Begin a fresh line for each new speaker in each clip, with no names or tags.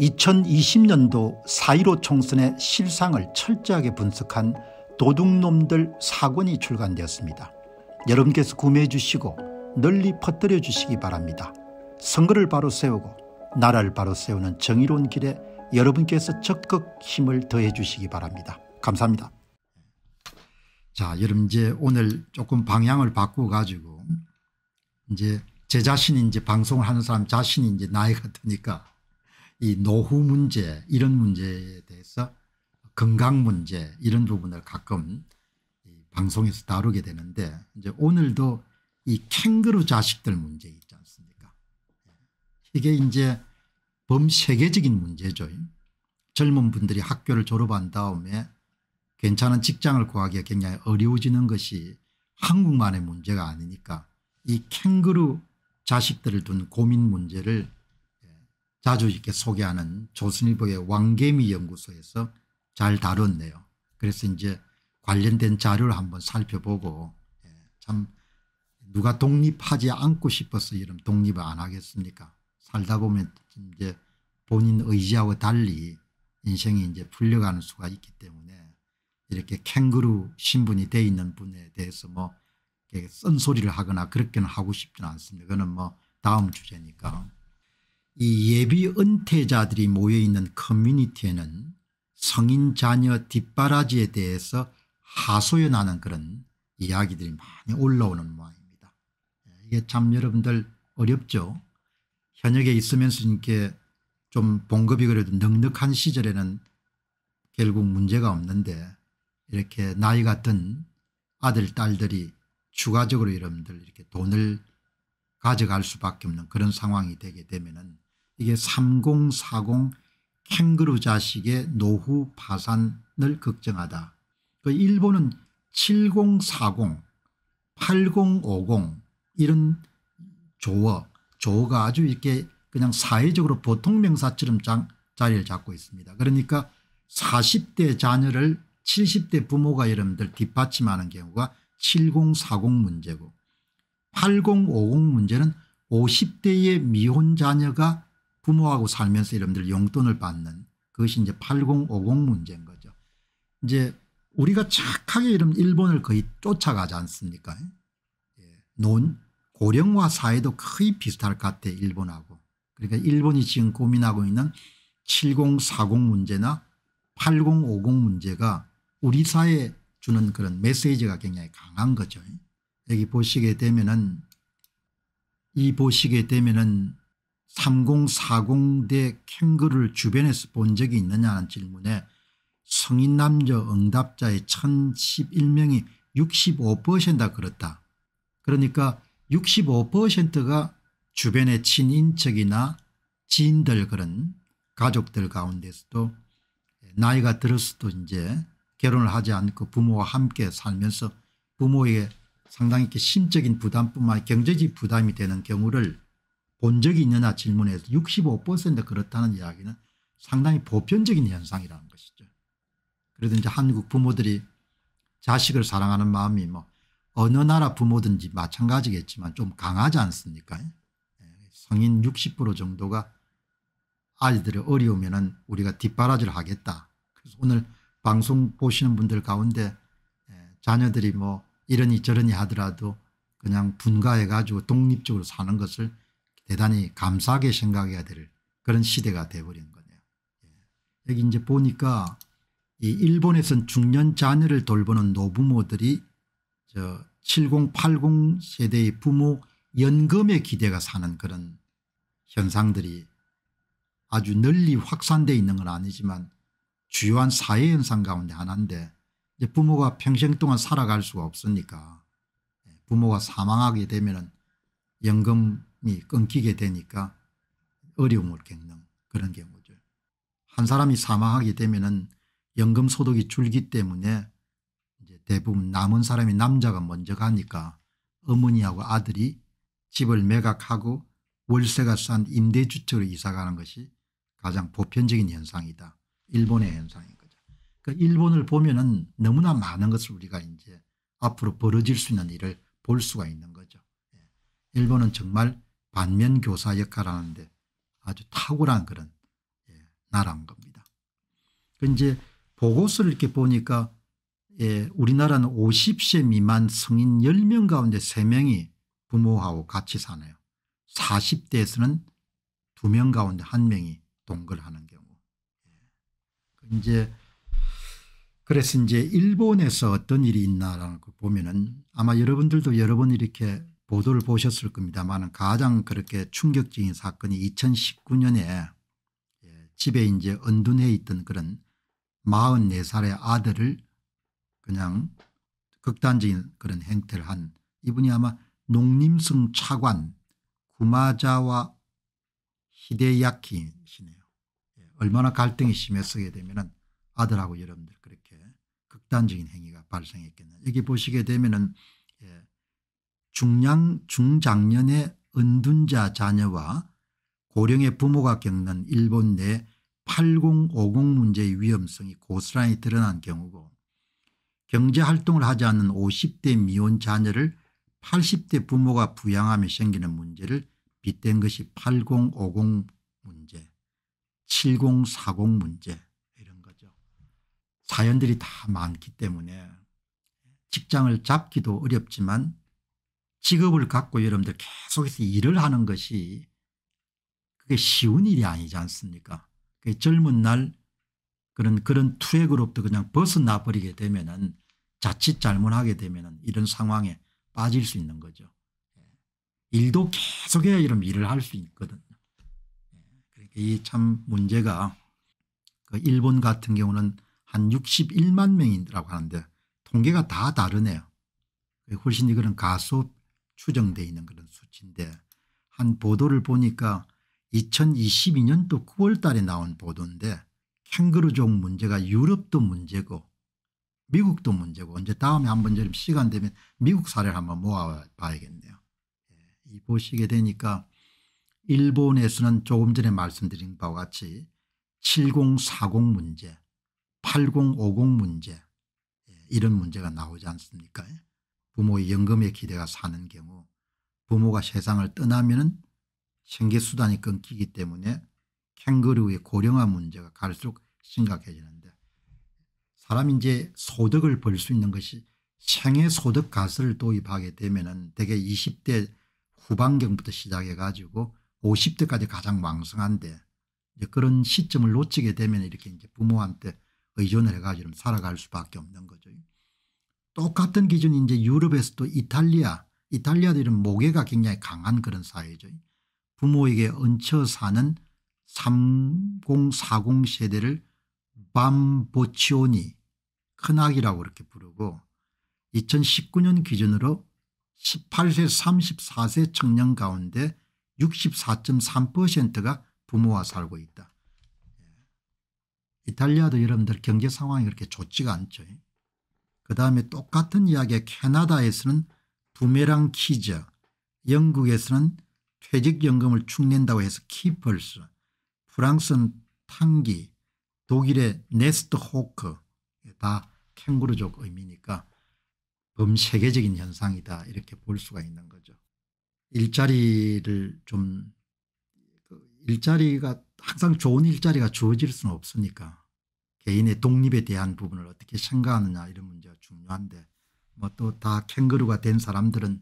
2020년도 4.15 총선의 실상을 철저하게 분석한 도둑놈들 사권이 출간되었습니다. 여러분께서 구매해 주시고 널리 퍼뜨려 주시기 바랍니다. 선거를 바로 세우고 나라를 바로 세우는 정의로운 길에 여러분께서 적극 힘을 더해 주시기 바랍니다. 감사합니다. 자 여러분 이제 오늘 조금 방향을 바꾸어 가지고 이제 제 자신이 이제 방송을 하는 사람 자신이 이제 나이가 드니까 이 노후 문제 이런 문제에 대해서 건강 문제 이런 부분을 가끔 이 방송에서 다루게 되는데 이제 오늘도 이 캥거루 자식들 문제 있지 않습니까 이게 이제 범세계적인 문제죠. 젊은 분들이 학교를 졸업한 다음에 괜찮은 직장을 구하기가 굉장히 어려워지는 것이 한국만의 문제가 아니니까 이 캥거루 자식들을 둔 고민 문제를 자주 이게 소개하는 조선일보의 왕개미 연구소에서 잘 다뤘네요. 그래서 이제 관련된 자료를 한번 살펴보고 예, 참 누가 독립하지 않고 싶어서 이런 독립을 안 하겠습니까 살다 보면 이제 본인 의지하고 달리 인생이 이제 풀려가는 수가 있기 때문에 이렇게 캥거루 신분이 돼 있는 분에 대해서 뭐 쓴소리를 하거나 그렇게는 하고 싶지는 않습니다. 그거는 뭐 다음 주제니까. 이 예비 은퇴자들이 모여있는 커뮤니티에는 성인 자녀 뒷바라지에 대해서 하소연하는 그런 이야기들이 많이 올라오는 모양입니다. 이게 참 여러분들 어렵죠. 현역에 있으면서 이렇게 좀 봉급이 그래도 넉넉한 시절에는 결국 문제가 없는데 이렇게 나이가 든 아들 딸들이 추가적으로 여러분들 이렇게 돈을 가져갈 수밖에 없는 그런 상황이 되게 되면은 이게 3040캥그루 자식의 노후 파산을 걱정하다. 그 일본은 7040 8050 이런 조어 조어가 아주 이렇게 그냥 사회적으로 보통 명사처럼 장, 자리를 잡고 있습니다. 그러니까 40대 자녀를 70대 부모가 여러분들 뒷받침하는 경우가 7040 문제고 8050 문제는 50대의 미혼 자녀가 부모하고 살면서 여러분들 용돈을 받는 그것이 이제 8050 문제인 거죠. 이제 우리가 착하게 이런 일본을 거의 쫓아가지 않습니까? 예. 논 고령화 사회도 거의 비슷할 것 같아 일본하고. 그러니까 일본이 지금 고민하고 있는 7040 문제나 8050 문제가 우리 사회에 주는 그런 메시지가 굉장히 강한 거죠. 여기 보시게 되면은 이 보시게 되면은 3040대 캥거를 루 주변에서 본 적이 있느냐는 질문에 성인 남자 응답자의 1011명이 65%다 그렇다. 그러니까 65%가 주변의 친인척이나 지인들 그런 가족들 가운데서도 나이가 들었어도 이제 결혼을 하지 않고 부모와 함께 살면서 부모에게 상당히 심적인 부담뿐만 경제적 부담이 되는 경우를 본 적이 있느냐 질문에서 65% 그렇다는 이야기는 상당히 보편적인 현상이라는 것이죠. 그래도 이제 한국 부모들이 자식을 사랑하는 마음이 뭐 어느 나라 부모든지 마찬가지겠지만 좀 강하지 않습니까? 예. 성인 60% 정도가 아이들의 어려우면은 우리가 뒷바라지를 하겠다. 그래서 오늘 방송 보시는 분들 가운데 예, 자녀들이 뭐 이러니 저러니 하더라도 그냥 분가해 가지고 독립적으로 사는 것을 대단히 감사하게 생각해야 될 그런 시대가 돼버린 거네요. 예. 여기 이제 보니까 이 일본에선 중년 자녀를 돌보는 노부모들이 저 70, 80 세대의 부모 연금의 기대가 사는 그런 현상들이 아주 널리 확산되어 있는 건 아니지만 주요한 사회 현상 가운데 하나인데 이제 부모가 평생 동안 살아갈 수가 없으니까 예, 부모가 사망하게 되면 연금 끊기게 되니까 어려움을 겪는 그런 경우들. 한 사람이 사망하게 되면은 연금 소득이 줄기 때문에 이제 대부분 남은 사람이 남자가 먼저 가니까 어머니하고 아들이 집을 매각하고 월세가 싼 임대주택으로 이사가는 것이 가장 보편적인 현상이다. 일본의 현상인 거죠. 그러니까 일본을 보면 은 너무나 많은 것을 우리가 이제 앞으로 벌어질 수 있는 일을 볼 수가 있는 거죠. 예. 일본은 정말 반면 교사 역할을 하는데 아주 탁월한 그런 예, 나라인 겁니다. 그러니까 이제 보고서를 이렇게 보니까 예, 우리나라는 50세 미만 성인 10명 가운데 3명이 부모하고 같이 사네요. 40대에서는 2명 가운데 1명이 동거하는 경우. 예. 이제 그래서 이제 일본에서 어떤 일이 있나라는 걸 보면은 아마 여러분들도 여러 번 이렇게 보도를 보셨을 겁니다만 가장 그렇게 충격적인 사건이 2019년에 예, 집에 이제 은둔해 있던 그런 44살의 아들을 그냥 극단적인 그런 행태를 한 이분이 아마 농림성 차관 구마자와 히데야키시네요. 예, 얼마나 갈등이 심했게 되면 아들하고 여러분들 그렇게 극단적인 행위가 발생했겠나. 여기 보시게 되면 예, 중량 중장년의 은둔자 자녀와 고령의 부모가 겪는 일본 내 8050 문제의 위험성이 고스란히 드러난 경우고 경제활동을 하지 않는 50대 미혼 자녀를 80대 부모가 부양하며 생기는 문제를 빗댄 것이 8050 문제 7040 문제 이런 거죠. 사연들이 다 많기 때문에 직장을 잡기도 어렵지만 직업을 갖고 여러분들 계속해서 일을 하는 것이 그게 쉬운 일이 아니지 않습니까? 젊은 날 그런 그런 투랙으로부터 그냥 벗어나 버리게 되면은 자칫 잘못하게 되면은 이런 상황에 빠질 수 있는 거죠. 예. 일도 계속해야 이런 일을 할 수 있거든요. 예. 그러니까 이참 문제가 그 일본 같은 경우는 한 61만 명이라고 하는데 통계가 다 다르네요. 훨씬 이거는 가소 추정돼 있는 그런 수치인데 한 보도를 보니까 2022년도 9월 달에 나온 보도인데 캥거루족 문제가 유럽도 문제고 미국도 문제고 언제 다음에 한번 좀 시간 되면 미국 사례를 한번 모아봐야겠네요. 예, 이 보시게 되니까 일본에서는 조금 전에 말씀드린 바와 같이 7040 문제 8050 문제 예, 이런 문제가 나오지 않습니까 부모의 연금에 기대가 사는 경우 부모가 세상을 떠나면 은 생계수단이 끊기기 때문에 캥거루의 고령화 문제가 갈수록 심각해지는데 사람이 이제 소득을 벌 수 있는 것이 생애소득 가설을 도입하게 되면 은 대개 20대 후반경부터 시작해 가지고 50대까지 가장 왕성한데 이제 그런 시점을 놓치게 되면 이렇게 이제 부모한테 의존을 해가지고 살아갈 수밖에 없는 거죠. 똑같은 기준이 이제 유럽에서도 이탈리아 이탈리아도 이런 모계가 굉장히 강한 그런 사회죠. 부모에게 얹혀 사는 3040 세대를 밤보치오니 큰아기라고 이렇게 부르고 2019년 기준으로 18세 34세 청년 가운데 64.3%가 부모와 살고 있다. 예. 이탈리아도 여러분들 경제 상황이 그렇게 좋지가 않죠. 그 다음에 똑같은 이야기 캐나다에서는 부메랑 키즈 영국에서는 퇴직연금을 축낸다고 해서 키펄스 프랑스는 탕기 독일의 네스트 호크 다 캥거루족 의미니까 범세계적인 현상이다 이렇게 볼 수가 있는 거죠. 일자리를 좀 그 일자리가 항상 좋은 일자리가 주어질 수는 없으니까 개인의 독립에 대한 부분을 어떻게 생각하느냐 이런 문제가 중요한데 뭐 또 다 캥거루가 된 사람들은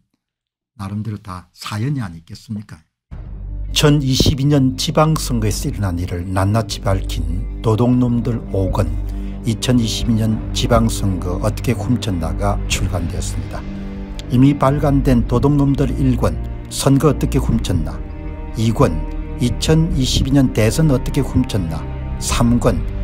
나름대로 다 사연이 아니겠습니까 2022년 지방선거에서 일어난 일을 낱낱이 밝힌 도둑놈들 5권 2022년 지방선거 어떻게 훔쳤나가 출간되었습니다. 이미 발간된 도둑놈들 1권 선거 어떻게 훔쳤나 2권 2022년 대선 어떻게 훔쳤나 3권